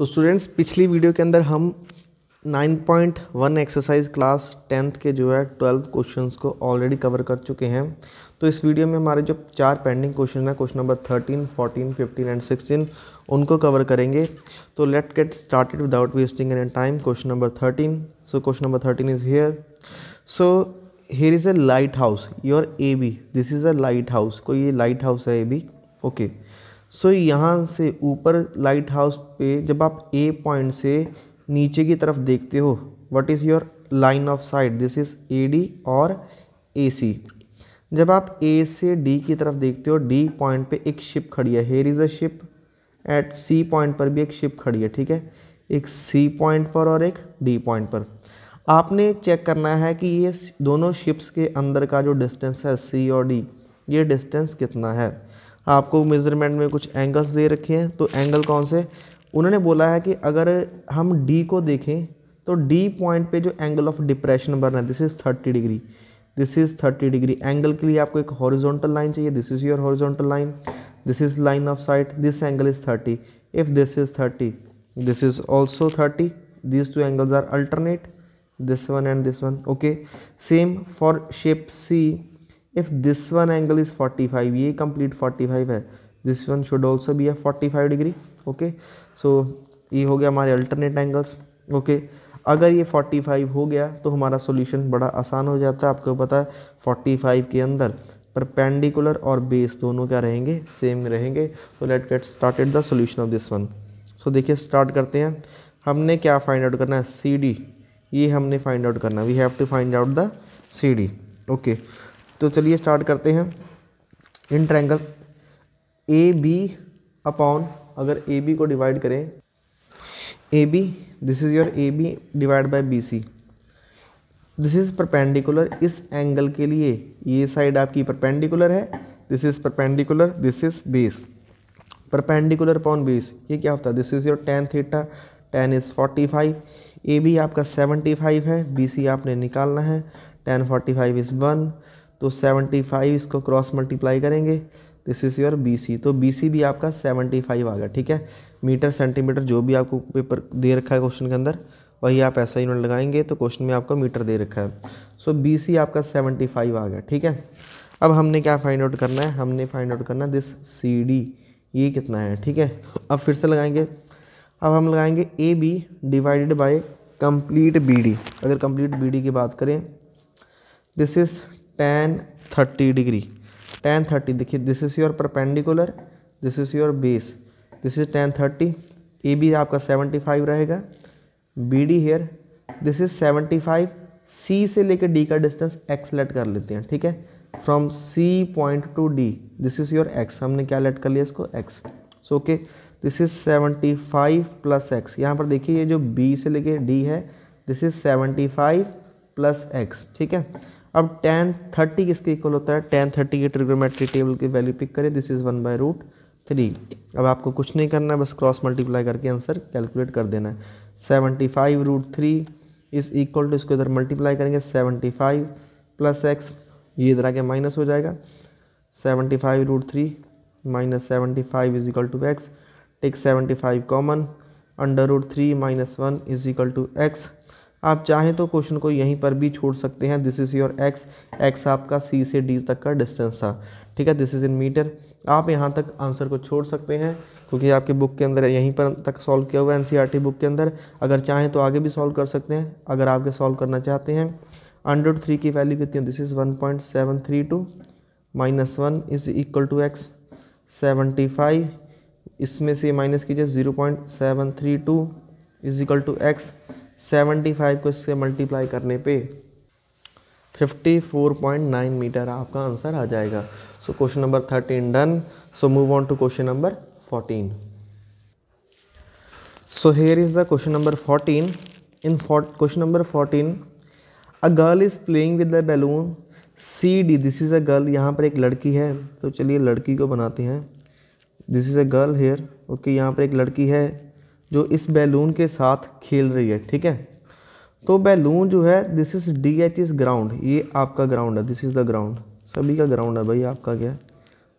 तो स्टूडेंट्स पिछली वीडियो के अंदर हम 9.1 एक्सरसाइज क्लास टेंथ के जो है 12 क्वेश्चंस को ऑलरेडी कवर कर चुके हैं तो इस वीडियो में हमारे जो चार पेंडिंग क्वेश्चन हैं क्वेश्चन नंबर 13, 14, 15 एंड 16 उनको कवर करेंगे तो let get started without wasting an time question number 13 so question number 13 is here so here is a lighthouse your A B this is a lighthouse कोई ये lighthouse है A B okay okay. So so, यहाँ से ऊपर light house पे जब आप ए point से नीचे की तरफ देखते हो what is your line of sight this is A D और ए सी जब आप ए से डी की तरफ देखते हो डी पॉइंट पे एक शिप खड़ी है here is a ship at C point पर भी एक शिप खड़ी है ठीक है एक सी पॉइंट पर और एक डी पॉइंट पर आपने चेक करना है कि ये दोनों शिप्स के अंदर का जो डिस्टेंस है सी और डी ये डिस्टेंस कितना है आपको मेज़रमेंट में कुछ एंगल्स दे रखे हैं तो एंगल कौन से उन्होंने बोला है कि अगर हम डी को देखें तो डी पॉइंट पे जो एंगल ऑफ डिप्रेशन बन रहा है this is thirty degree this is thirty degree angle के लिए आपको एक हॉरिजॉन्टल लाइन चाहिए this is your horizontal line this is line of sight this angle is thirty if this is thirty this is also thirty this two angles are alternate this one and this one okay same for shape C if this one angle is 45 ये complete 45 है this one should also be है 45 degree okay so ये हो गया हमारे alternate angles okay अगर ये 45 हो गया तो हमारा सोल्यूशन बड़ा आसान हो जाता है आपको पता है 45 के अंदर परपेंडिकुलर और बेस दोनों क्या रहेंगे सेम रहेंगे तो let get started the solution of this one so देखिए स्टार्ट करते हैं हमने क्या फाइंड आउट करना है सी डी ये हमने फाइंड आउट करना we have to find out the C D okay तो चलिए स्टार्ट करते हैं in triangle A B upon अगर ए बी को डिवाइड करें A B this is your A B divide by B C this is perpendicular इस angle के लिए ये साइड आपकी परपेंडिकुलर है this is perpendicular this is base perpendicular upon base ये क्या होता है this is your tan theta tan is forty five A B आपका सेवेंटी फाइव है बी सी आपने निकालना है tan forty five is one तो 75 इसको क्रॉस मल्टीप्लाई करेंगे दिस इज़ योर सी तो सी भी आपका 75 आ गया ठीक है मीटर सेंटीमीटर जो भी आपको पेपर दे रखा है क्वेश्चन के अंदर वही आप ऐसा यूनिट लगाएंगे तो क्वेश्चन में आपका मीटर दे रखा है सो बी सी आपका 75 आ गया ठीक है अब हमने क्या फाइंड आउट करना है हमने फाइंड आउट करना है दिस सी डी ये कितना है ठीक है अब फिर से लगाएंगे अब हम लगाएंगे A B divided by complete B D अगर कंप्लीट बी डी की बात करें this is tan thirty degree tan thirty देखिए this is your perpendicular this is your base this is tan thirty A B आपका seventy five रहेगा B D here this is seventy five C से लेकर D का distance x late कर लेते हैं ठीक है from C point to D this is your X हमने क्या लेट कर लिया इसको X so okay this is seventy five plus X यहाँ पर देखिए ये जो बी से लेके डी है this is seventy five plus X ठीक है अब टेन थर्टी किसके इक्वल होता है टेन थर्टी की ट्रिग्नोमेट्री टेबल की वैल्यू पिक करें this is one by root three अब आपको कुछ नहीं करना है बस क्रॉस मल्टीप्लाई करके आंसर कैलकुलेट कर देना है seventy five root three is equal to इसको इधर मल्टीप्लाई करेंगे सेवेंटी फाइव प्लस एक्स ये इधर आके माइनस हो जाएगा seventy five root three minus seventy five is equal to X take seventy five common under root three minus one is equal to X आप चाहें तो क्वेश्चन को यहीं पर भी छोड़ सकते हैं this is your X X आपका सी से डी तक का डिस्टेंस था ठीक है दिस इज़ इन मीटर आप यहाँ तक आंसर को छोड़ सकते हैं क्योंकि आपके बुक के अंदर यहीं पर तक सॉल्व किया हुआ है एनसीईआरटी बुक e के अंदर अगर चाहें तो आगे भी सॉल्व कर सकते हैं अगर आपके सॉल्व करना चाहते हैं अंडर थ्री की वैल्यू कितनी है this is one point seven three two minus one is equal to X seventy five इसमें से माइनस कीजिए zero point seven three two is equal to X seventy five को इससे मल्टीप्लाई करने पे fifty four point nine meter आपका answer आ जाएगा so question number thirteen done so move on to question number fourteen so here is the question number fourteen in question number 14 a girl is playing with the balloon C D this is a girl यहाँ पर एक लड़की है तो चलिए लड़की को बनाते हैं this is a girl here okay यहाँ पर एक लड़की है जो इस बैलून के साथ खेल रही है ठीक है तो बैलून जो है this is D H is ground ये आपका ग्राउंड है दिस इज़ द ग्राउंड सभी का ग्राउंड है भाई आपका क्या है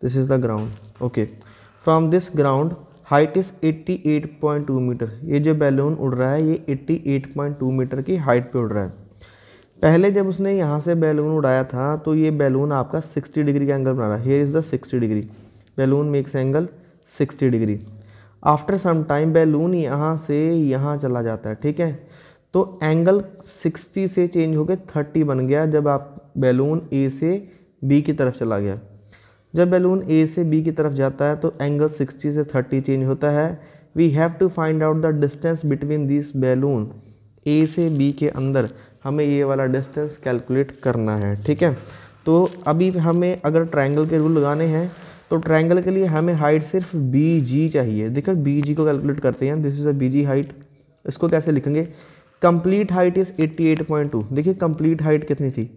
this is the ground okay from this ground height is 88.2 meter ये जो बैलून उड़ रहा है ये 88.2 मीटर की हाइट पे उड़ रहा है पहले जब उसने यहाँ से बैलून उड़ाया था तो ये बैलून आपका 60 डिग्री का एंगल बना रहा है here is the 60 degree balloon makes angle 60 degree after some time balloon यहाँ से यहाँ चला जाता है ठीक है तो एंगल 60 से चेंज होकर 30 बन गया जब आप बैलून ए से बी की तरफ चला गया जब बैलून ए से बी की तरफ जाता है तो एंगल 60 से 30 चेंज होता है we have to find out the distance between this balloon A से बी के अंदर हमें ये वाला डिस्टेंस कैलकुलेट करना है ठीक है तो अभी हमें अगर ट्राइंगल के रूल लगाने हैं तो ट्राइंगल के लिए हमें हाइट सिर्फ बी जी चाहिए देखो बी जी को कैलकुलेट करते हैं this is a B G height इसको कैसे लिखेंगे कंप्लीट हाइट इज़ 88.2 देखिए कंप्लीट हाइट कितनी थी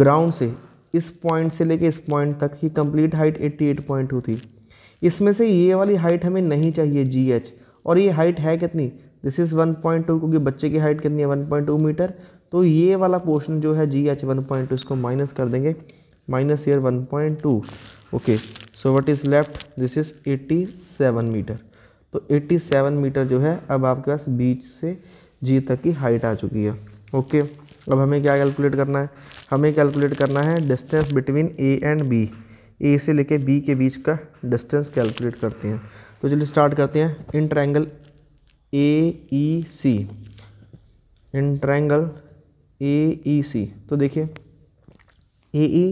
ग्राउंड से इस पॉइंट से लेके इस पॉइंट तक की कंप्लीट हाइट 88.2 थी इसमें से ये वाली हाइट हमें नहीं चाहिए जी एच और ये हाइट है कितनी दिस इज़ 1.2 क्योंकि बच्चे की हाइट कितनी है 1.2 मीटर तो ये वाला पोर्शन जो है जी एच वन इसको माइनस कर देंगे माइनस ईयर टू okay so what is left this is 87 meter तो 87 मीटर जो है अब आपके पास बीच से जी तक की हाइट आ चुकी है ओके अब हमें क्या कैलकुलेट करना है हमें कैलकुलेट करना है distance between A and B A से लेके बी के बीच का डिस्टेंस कैलकुलेट करते हैं तो चलिए स्टार्ट करते हैं in A E C in A E C तो देखिए A E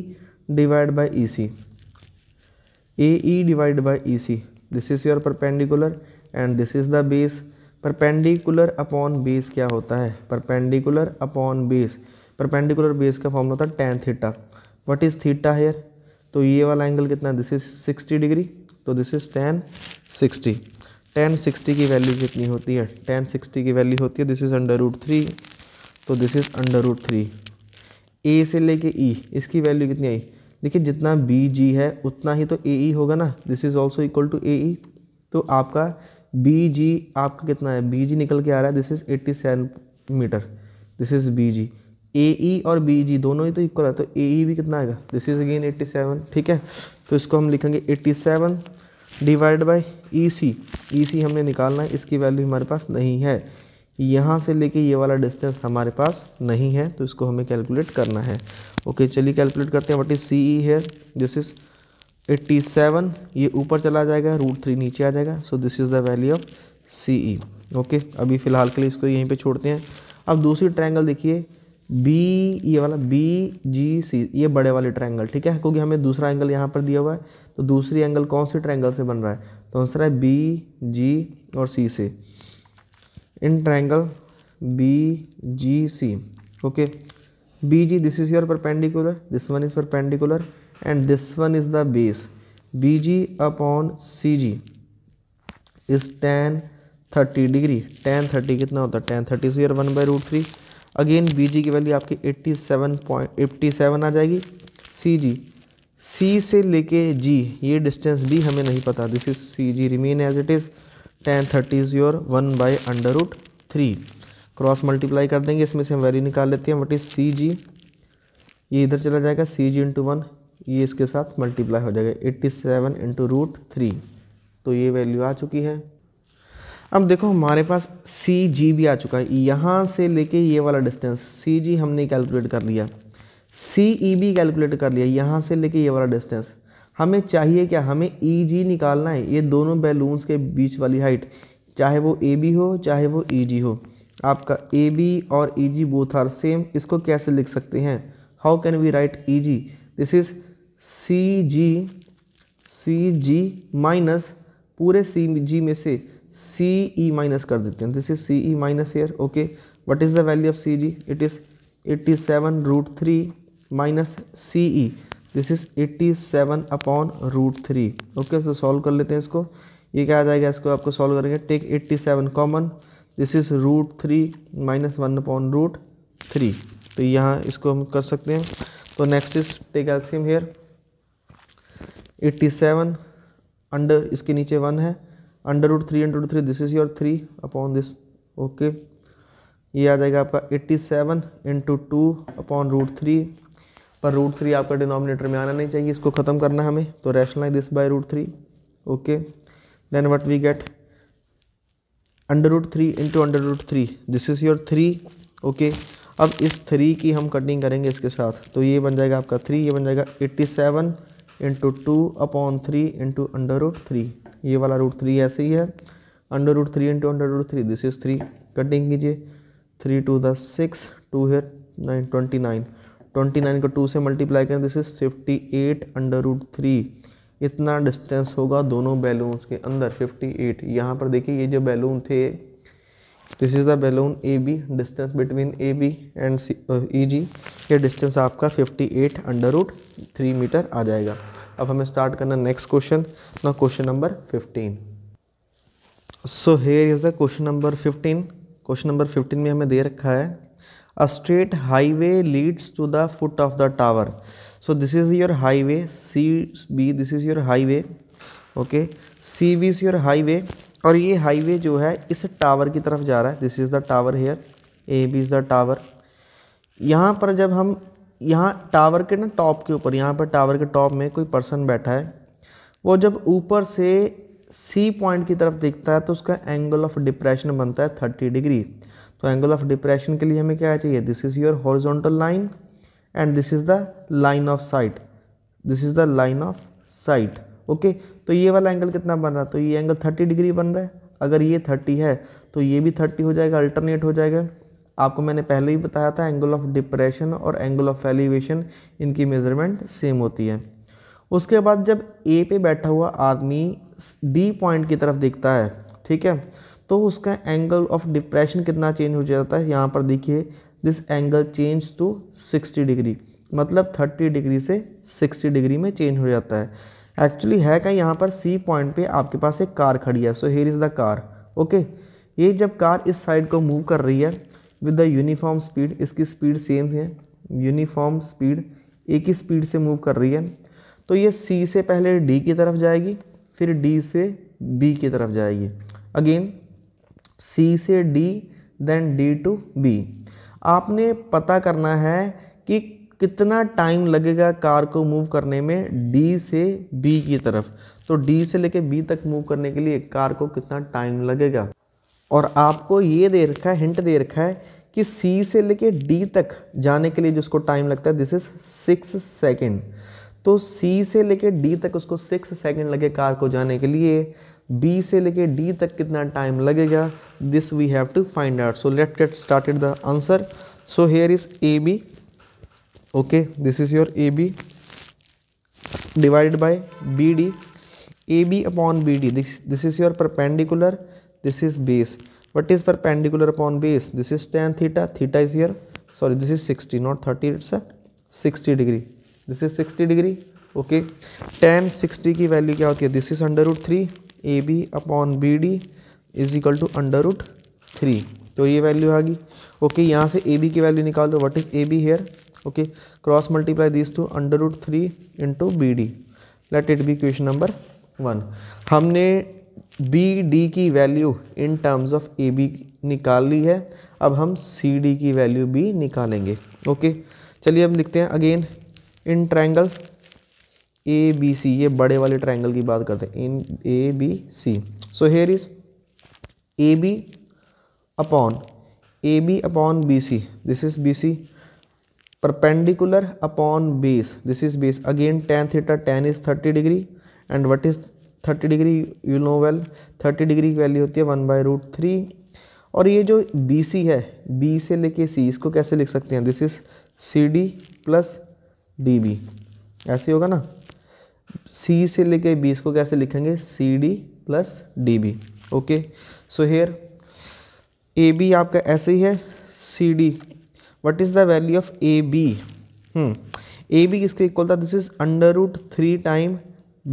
divide by E C AE divided by EC. This is your perpendicular and this is the base. Perpendicular upon base क्या होता है Perpendicular upon base. Perpendicular base का formula होता है tan theta. What is theta here? तो ये वाला angle कितना दिस इज 60 डिग्री तो दिस इज tan 60. tan 60 की वैल्यू कितनी होती है tan 60 की वैल्यू होती है this is under root three तो this is under root three A से लेके ई e, इसकी वैल्यू कितनी आई देखिए जितना बी जी है उतना ही तो ए ई e होगा ना this is also equal to A E तो आपका बी जी आपका कितना है बी जी निकल के आ रहा है this is eighty seven meter this is B G A E और बी जी दोनों ही तो इक्वल है तो ए ई e भी कितना आएगा this is again eighty seven ठीक है तो इसको हम लिखेंगे eighty seven divide by E C E C हमने निकालना है इसकी वैल्यू हमारे पास नहीं है यहाँ से लेके ये वाला डिस्टेंस हमारे पास नहीं है तो इसको हमें कैलकुलेट करना है ओके चलिए कैलकुलेट करते हैं वट इज़ सी ई है दिस इज़ एट्टी सेवन ये ऊपर चला जाएगा रूट थ्री नीचे आ जाएगा so this is the value of C E okay अभी फ़िलहाल के लिए इसको यहीं पे छोड़ते हैं अब दूसरी ट्रायंगल देखिए बी ये वाला बी जी सी ये बड़े वाले ट्रायंगल ठीक है क्योंकि हमें दूसरा एंगल यहाँ पर दिया हुआ है तो दूसरी एंगल कौन सी ट्रायंगल से बन रहा है तो आंसर है बी जी और सी से in triangle B G C okay B G this is your perpendicular this one is perpendicular and this one is the base B G upon C G is tan thirty degree tan thirty कितना होता है tan thirty C one by root three again B G की value आपकी eighty seven point eighty seven आ जाएगी C G सी से लेके जी ये डिस्टेंस भी हमें नहीं पता this is C G remain as it is tan thirty is your one by under root three cross multiply कर देंगे इसमें से हम वैल्यू निकाल लेते हैं वट इज़ सी जी ये इधर चला जाएगा सी जी इंटू वन ये इसके साथ मल्टीप्लाई हो जाएगा eighty seven into root three तो ये वैल्यू आ चुकी है अब देखो हमारे पास सी जी भी आ चुका है यहाँ से लेके ये वाला डिस्टेंस सी जी हमने कैलकुलेट कर लिया सी ई e भी कैलकुलेट कर लिया यहाँ से लेके ये वाला डिस्टेंस हमें चाहिए क्या हमें ई e जी निकालना है ये दोनों बैलून्स के बीच वाली हाइट चाहे वो ए बी हो चाहे वो ई e जी हो आपका ए बी और E G both are same इसको कैसे लिख सकते हैं how can we write E G this is C G C G minus पूरे सी जी में से सी ई माइनस कर देते हैं this is C E minus एयर okay what is the value of C G it is eighty seven root three minus C E this is 87 upon root three okay so solve कर लेते हैं इसको ये क्या आ जाएगा इसको आपको सॉल्व करेंगे take 87 common this is root three minus one upon root three तो यहाँ इसको हम कर सकते हैं तो नेक्स्ट इज टेक एल्सियम हेयर 87 अंडर इसके नीचे वन है under root three under root three this is your three upon this okay ये आ जाएगा आपका 87 seven into two upon root three पर रूट थ्री आपका डिनोमिनेटर में आना नहीं चाहिए इसको ख़त्म करना हमें तो rationalize this by root three okay then what we get under root three into under root three this is your three okay अब इस थ्री की हम कटिंग करेंगे इसके साथ तो ये बन जाएगा आपका थ्री ये बन जाएगा eighty seven into two upon three into under root three ये वाला रूट थ्री ऐसे ही है under root three into under root three this is three cutting कीजिए three two the six two here nine twenty nine twenty nine को two से multiply करें this is fifty eight under root three इतना distance होगा दोनों balloons के अंदर fifty eight यहाँ पर देखिए ये जो बैलून थे this is the balloon A B distance between A B and C E G ये डिस्टेंस आपका fifty eight under root three metre आ जाएगा अब हमें स्टार्ट करना नेक्स्ट क्वेश्चन ना question number fifteen so here is the question number fifteen question number fifteen में हमें दे रखा है a straight highway leads to the foot of the tower so this is your highway cb this is your highway okay cb is your highway और ये highway जो है इस tower की तरफ जा रहा है this is the tower here A B is the tower यहाँ पर जब हम यहाँ टावर के ना टॉप के ऊपर यहाँ पर टावर के टॉप में कोई पर्सन बैठा है वो जब ऊपर से सी पॉइंट की तरफ देखता है तो उसका एंगल ऑफ डिप्रेशन बनता है थर्टी डिग्री तो एंगल ऑफ डिप्रेशन के लिए हमें क्या चाहिए this is your horizontal line and this is the line of sight this is the line of sight okay तो ये वाला एंगल कितना बन रहा है तो ये एंगल थर्टी डिग्री बन रहा है अगर ये थर्टी है तो ये भी थर्टी हो जाएगा अल्टरनेट हो जाएगा आपको मैंने पहले ही बताया था एंगल ऑफ डिप्रेशन और एंगल ऑफ एलिवेशन इनकी मेजरमेंट सेम होती है उसके बाद जब ए पे बैठा हुआ आदमी डी पॉइंट की तरफ दिखता है ठीक है तो उसका एंगल ऑफ डिप्रेशन कितना चेंज हो जाता है यहाँ पर देखिए this angle change to 60 degree मतलब 30 डिग्री से 60 डिग्री में चेंज हो जाता है एक्चुअली है क्या यहाँ पर सी पॉइंट पे आपके पास एक कार खड़ी है so here is the car okay ये जब कार इस साइड को मूव कर रही है विद द यूनिफॉर्म स्पीड इसकी स्पीड सेम है यूनिफॉर्म स्पीड एक ही स्पीड से मूव कर रही है तो ये सी से पहले डी की तरफ जाएगी फिर डी से बी की तरफ जाएगी अगेन सी से D then D to B आपने पता करना है कि कितना टाइम लगेगा कार को मूव करने में डी से बी की तरफ तो डी से लेके बी तक मूव करने के लिए कार को कितना टाइम लगेगा और आपको ये दे रखा है हिंट दे रखा है कि सी से लेके डी तक जाने के लिए जिसको टाइम लगता है दिस इज सिक्स सेकेंड तो सी से लेके डी तक उसको सिक्स सेकेंड लगे कार को जाने के लिए बी से लेके डी तक कितना टाइम लगेगा this we have to find out so let get started the answer so here is A B okay this is your A B divided by B D A B upon B D this is your perpendicular this is base what is perpendicular upon base this is tan theta theta is your sorry this is sixty not thirty it's sixty degree this is sixty degree okay tan sixty की value क्या होती है this is under root three A B upon B D is equal to under root three तो ये value आ गई okay यहाँ से ए B की वैल्यू निकाल दो what is A B here okay cross multiply this to under root three into B D let it be question number one हमने B D की value in terms of A B निकाल ली है अब हम C D की value भी निकालेंगे ओके चलिए अब लिखते हैं again in triangle A B C ये बड़े वाले ट्राइंगल की बात करते हैं in A B C so here is A B upon A B upon B C this is B C perpendicular upon base this is base again tan theta tan is thirty degree and what is thirty degree you know well thirty degree की value होती है one by root three और ये जो B C है B से लेके सी इसको कैसे लिख सकते हैं this is C D plus D B ऐसे होगा ना सी से लेके बी इसको कैसे लिखेंगे C D plus D B okay so here A B आपका ऐसे ही है C D what is the value of A B A B किसके इक्वल था this is under root three time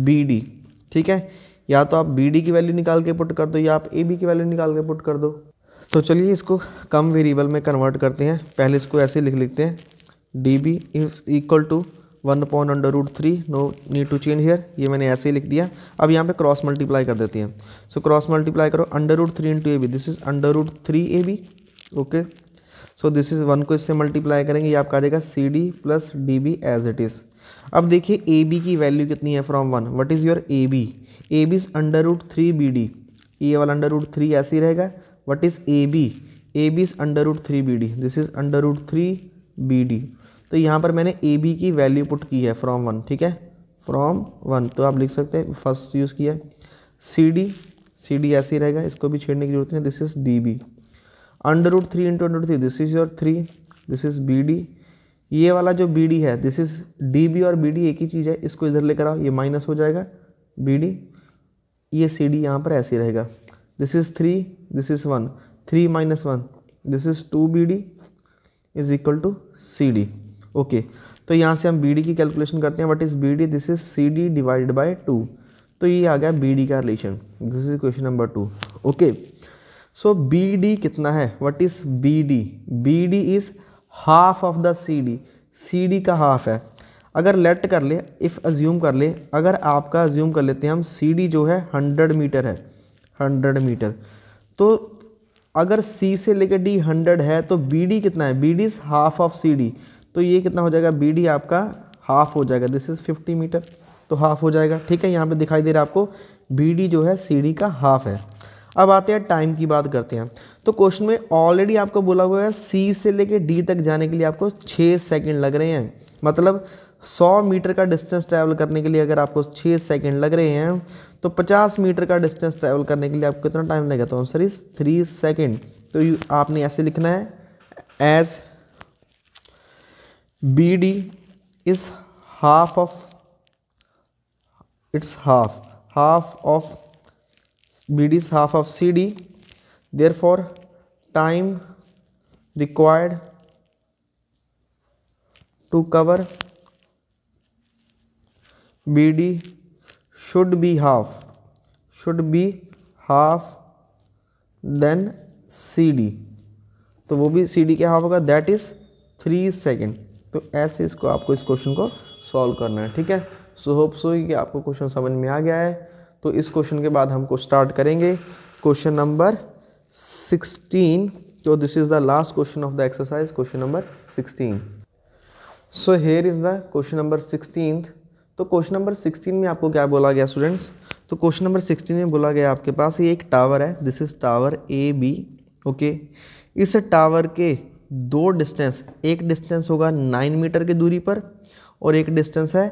B D ठीक है या तो आप बी डी की वैल्यू निकाल के पुट कर दो या आप ए बी की वैल्यू निकाल के पुट कर दो तो चलिए इसको कम वेरिएबल में कन्वर्ट करते हैं पहले इसको ऐसे लिख लेते हैं D B is equal to one point under root three no need to change here ये मैंने ऐसे ही लिख दिया अब यहाँ पे क्रॉस मल्टीप्लाई कर देते हैं सो क्रॉस मल्टीप्लाई करो under root three into A B this is under root three A B okay so this is one को इससे मल्टीप्लाई करेंगे ये आपका आ जाएगा C D plus D B as it is अब देखिए ए बी की वैल्यू कितनी है from one what is your A B A B is under root three B D ये वाला अंडर रूट थ्री ऐसे ही रहेगा what is A B A B is under root three B D this is under root three B D तो यहाँ पर मैंने A B की वैल्यू पुट की है फ्रॉम वन ठीक है फ्रॉम वन तो आप लिख सकते हैं फर्स्ट यूज़ किया है सी डी सी डी ऐसे ही रहेगा इसको भी छेड़ने की जरूरत नहीं this is D B under root three into under three this is your three this is B D ये वाला जो बी डी है दिस इज़ डी बी और बी डी एक ही चीज़ है इसको इधर लेकर आओ ये माइनस हो जाएगा बी डी ये सी डी यहाँ पर ऐसे ही रहेगा this is three this is one three minus one this is two B D is equal to C D okay तो यहाँ से हम बी की कैलकुलेशन करते हैं what is B this is C D divide by two तो ये आ गया बी डी का relation this is question number two okay so B D कितना है what is B D B D is half of the C D C D का half है अगर लेट कर ले इफ़ अज्यूम कर ले अगर आपका अज्यूम कर लेते हैं हम सी डी जो है हंड्रेड मीटर है हंड्रेड मीटर तो अगर सी से लेकर डी हंड्रेड है तो बी डी कितना है B D is half of C D तो ये कितना हो जाएगा बी डी आपका हाफ हो जाएगा दिस इज़ फिफ्टी मीटर तो हाफ हो जाएगा ठीक है यहाँ पे दिखाई दे रहा है आपको बी डी जो है सी डी का हाफ है अब आते हैं टाइम की बात करते हैं तो क्वेश्चन में ऑलरेडी आपको बोला हुआ है सी से लेके डी तक जाने के लिए आपको छः सेकेंड लग रहे हैं मतलब 100 मीटर का डिस्टेंस ट्रैवल करने के लिए अगर आपको छः सेकंड लग रहे हैं तो 50 मीटर का डिस्टेंस ट्रैवल करने के लिए आपको कितना टाइम लगेगा तो आंसर इज थ्री सेकेंड तो आपने ऐसे लिखना है as B D is half of it's half half of B D is half of C D therefore time required to cover B D should be half should be half then C D तो वो भी C D क्या half होगा that is three second तो ऐसे इसको आपको इस क्वेश्चन को सॉल्व करना है ठीक है सो होप सो कि आपको क्वेश्चन समझ में आ गया है तो इस क्वेश्चन के बाद हमको स्टार्ट करेंगे क्वेश्चन नंबर सिक्सटीन तो this is the last question of the exercise question number sixteen so here is the question number sixteen तो क्वेश्चन नंबर सिक्सटीन में आपको क्या बोला गया स्टूडेंट्स तो क्वेश्चन नंबर सिक्सटीन में बोला गया आपके पास ये एक टावर है this is tower A B okay इस टावर के दो डिस्टेंस एक डिस्टेंस होगा नाइन मीटर की दूरी पर और एक डिस्टेंस है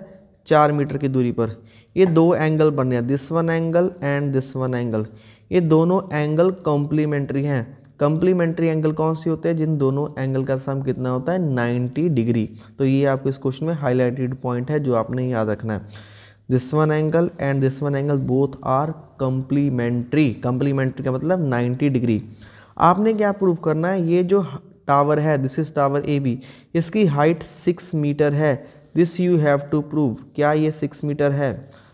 चार मीटर की दूरी पर ये दो एंगल बन रहे हैं this one angle and this one angle ये दोनों एंगल कॉम्प्लीमेंट्री हैं कंप्लीमेंट्री एंगल कौन सी होते हैं जिन दोनों एंगल का सम कितना होता है 90 डिग्री तो ये आपको इस क्वेश्चन में हाईलाइटेड पॉइंट है जो आपने याद रखना है this one angle and this one angle both are complementary complementary का मतलब 90 डिग्री आपने क्या प्रूव करना है ये जो टावर है this is tower A B इसकी हाइट सिक्स मीटर है this you have to prove क्या ये सिक्स मीटर है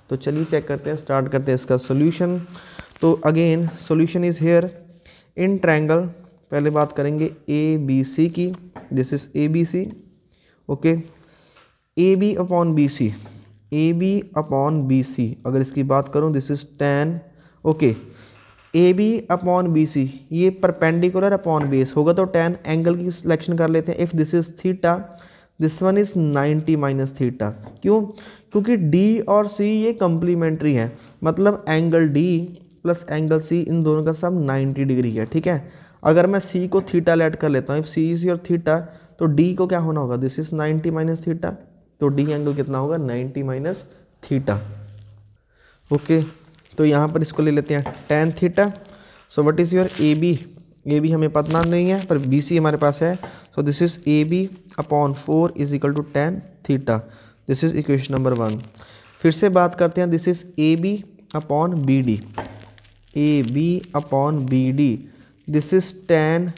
तो चलिए चेक करते हैं स्टार्ट करते हैं इसका सोल्यूशन तो again solution is here in triangle पहले बात करेंगे ए बी सी की this is A B C okay A B upon B C A B upon B C अगर इसकी बात करूँ this is tan okay A B upon B C ये perpendicular upon base होगा तो ten angle की selection कर लेते हैं if this is theta this one is ninety minus theta क्यों क्योंकि डी और सी ये कम्प्लीमेंट्री है मतलब angle D plus angle C इन दोनों का सब नाइन्टी डिग्री है ठीक है अगर मैं सी को थीटा लेट कर लेता हूँ इफ़ सी इज और थीटा तो डी को क्या होना होगा this is ninety minus theta तो डी एंगल कितना होगा ninety minus theta okay okay. तो यहाँ पर इसको ले लेते हैं tan theta so what is your A B A B हमें पता नहीं है पर बी सी हमारे पास है so this is A B upon four is equal to tan theta this is equation number one फिर से बात करते हैं this is A B upon B D A B upon B D this is tan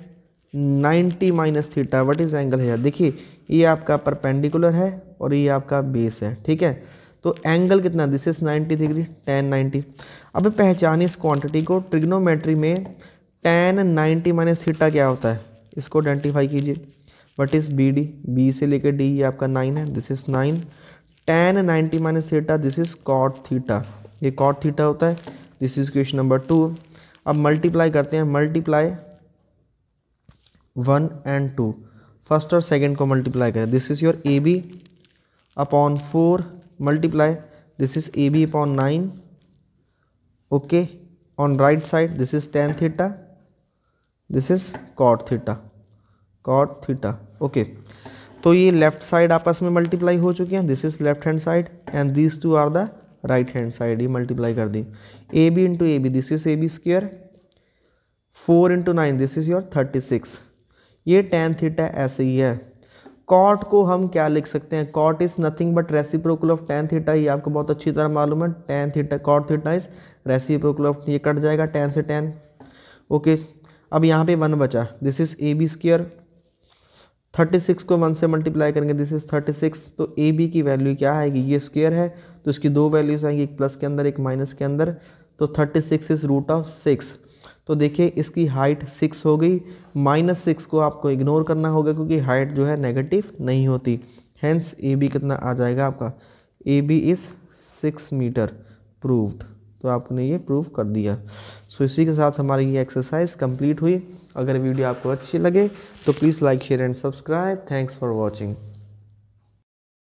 ninety minus theta what is angle है देखिए ये आपका perpendicular है और ये आपका बेस है ठीक है तो एंगल कितना दिस इज 90 डिग्री टेन 90 अब पहचान इस क्वांटिटी को ट्रिग्नोमेट्री में टेन 90 माइनस थीटा क्या होता है इसको आइडेंटिफाई कीजिए what is B D B से लेकर डी ये आपका नाइन है this is nine tan ninety minus theta this is cot theta ये कॉट थीटा होता है this is question number two अब मल्टीप्लाई करते हैं multiply one and two first और सेकेंड को मल्टीप्लाई करें this is your A B upon four multiply this is A B upon nine okay on right side this is tan theta this is cot theta cot theta okay तो ये left side आपस में multiply हो चुके हैं this is left hand side and this two are the right hand side ये multiply कर दी A B into A B this is A B square four into nine this is your thirty six ये tan theta ऐसे ही है cot को हम क्या लिख सकते हैं cot is nothing but reciprocal of tan theta ये आपको बहुत अच्छी तरह मालूम है tan theta cot theta is reciprocal of ये कट जाएगा टेन से टेन ओके अब यहाँ पे वन बचा this is A B square thirty six को वन से मल्टीप्लाई करेंगे दिस इज थर्टी सिक्स तो ए बी की वैल्यू क्या आएगी ये स्क्वेयर है तो इसकी दो वैल्यूज आएंगी एक प्लस के अंदर एक माइनस के अंदर तो thirty six is root of six तो देखिए इसकी हाइट सिक्स हो गई माइनस सिक्स को आपको इग्नोर करना होगा क्योंकि हाइट जो है नेगेटिव नहीं होती हैंस ए बी कितना आ जाएगा आपका A B is six meter proved तो आपने ये प्रूव कर दिया सो so, इसी के साथ हमारी ये एक्सरसाइज कंप्लीट हुई अगर वीडियो आपको अच्छी लगे तो please like share and subscribe thanks for watching